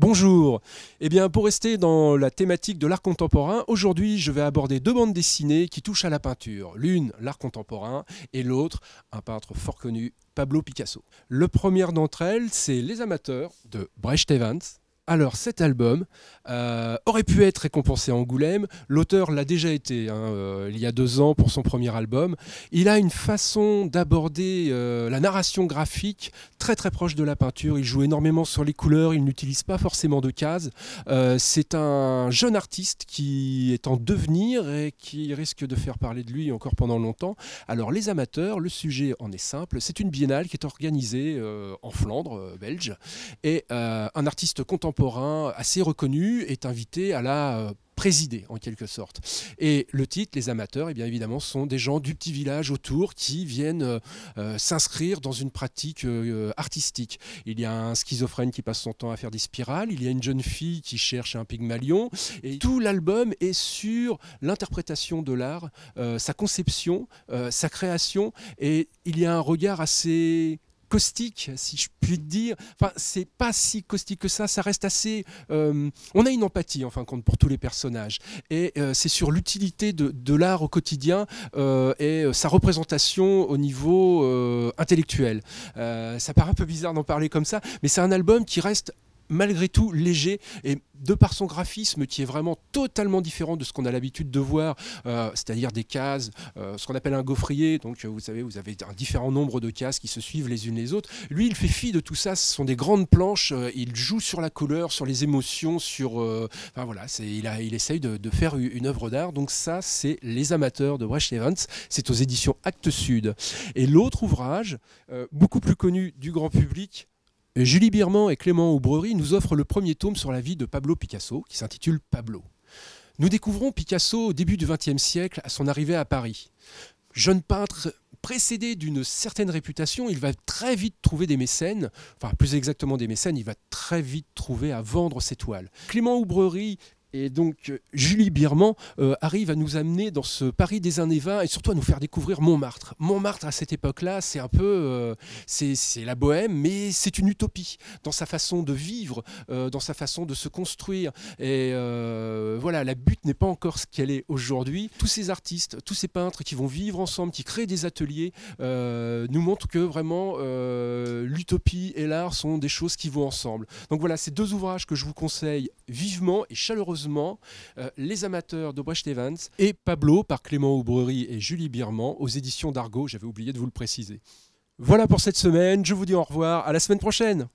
Bonjour Eh bien, pour rester dans la thématique de l'art contemporain, aujourd'hui je vais aborder deux bandes dessinées qui touchent à la peinture. L'une, l'art contemporain, et l'autre, un peintre fort connu, Pablo Picasso. Le premier d'entre elles, c'est Les Amateurs de Brecht Evans, alors cet album euh, aurait pu être récompensé à Angoulême, l'auteur l'a déjà été hein, euh, il y a deux ans pour son premier album. Il a une façon d'aborder euh, la narration graphique très très proche de la peinture, il joue énormément sur les couleurs, il n'utilise pas forcément de cases. C'est un jeune artiste qui est en devenir et qui risque de faire parler de lui encore pendant longtemps. Alors les amateurs, le sujet en est simple, c'est une biennale qui est organisée en Flandre, belge, et un artiste contemporain assez reconnu est invité à la euh, présider en quelque sorte. Et le titre, les amateurs, et eh bien évidemment, sont des gens du petit village autour qui viennent euh, euh, s'inscrire dans une pratique artistique. Il y a un schizophrène qui passe son temps à faire des spirales, il y a une jeune fille qui cherche un pygmalion, et tout l'album est sur l'interprétation de l'art, sa conception, sa création, et il y a un regard assez caustique, si je puis dire. Enfin, c'est pas si caustique que ça. Ça reste assez. Euh, on a une empathie, enfin, compte, pour tous les personnages. Et euh, c'est sur l'utilité de, l'art au quotidien euh, et sa représentation au niveau intellectuel. ça paraît un peu bizarre d'en parler comme ça, mais c'est un album qui reste malgré tout léger et de par son graphisme qui est vraiment totalement différent de ce qu'on a l'habitude de voir, euh, c'est-à-dire des cases, euh, ce qu'on appelle un gaufrier, donc euh, vous savez, vous avez un différent nombre de cases qui se suivent les unes les autres. Lui, il fait fi de tout ça, ce sont des grandes planches, il joue sur la couleur, sur les émotions, sur... enfin voilà, il, il essaye de, de faire une œuvre d'art, donc ça, c'est Les amateurs de Brecht Evans, c'est aux éditions Actes Sud. Et l'autre ouvrage, beaucoup plus connu du grand public, Julie Birman et Clément Aubrerie nous offrent le premier tome sur la vie de Pablo Picasso, qui s'intitule Pablo. Nous découvrons Picasso au début du XXe siècle, à son arrivée à Paris. Jeune peintre précédé d'une certaine réputation, il va très vite trouver des mécènes, enfin plus exactement des mécènes, il va très vite trouver à vendre ses toiles. Clément Oubrerie et donc euh, Julie Birman euh, arrive à nous amener dans ce Paris des années 20 et surtout à nous faire découvrir Montmartre. Montmartre à cette époque-là, c'est un peu, euh, c'est la bohème, mais c'est une utopie dans sa façon de vivre, dans sa façon de se construire. Et voilà, la butte n'est pas encore ce qu'elle est aujourd'hui. Tous ces artistes, tous ces peintres qui vont vivre ensemble, qui créent des ateliers, nous montrent que vraiment l'utopie et l'art sont des choses qui vont ensemble. Donc voilà, ces deux ouvrages que je vous conseille vivement et chaleureusement euh, les amateurs d'Aubrecht Evans et Pablo par Clément Aubrery et Julie Birman aux éditions d'Argo. J'avais oublié de vous le préciser. Voilà pour cette semaine. Je vous dis au revoir. À la semaine prochaine.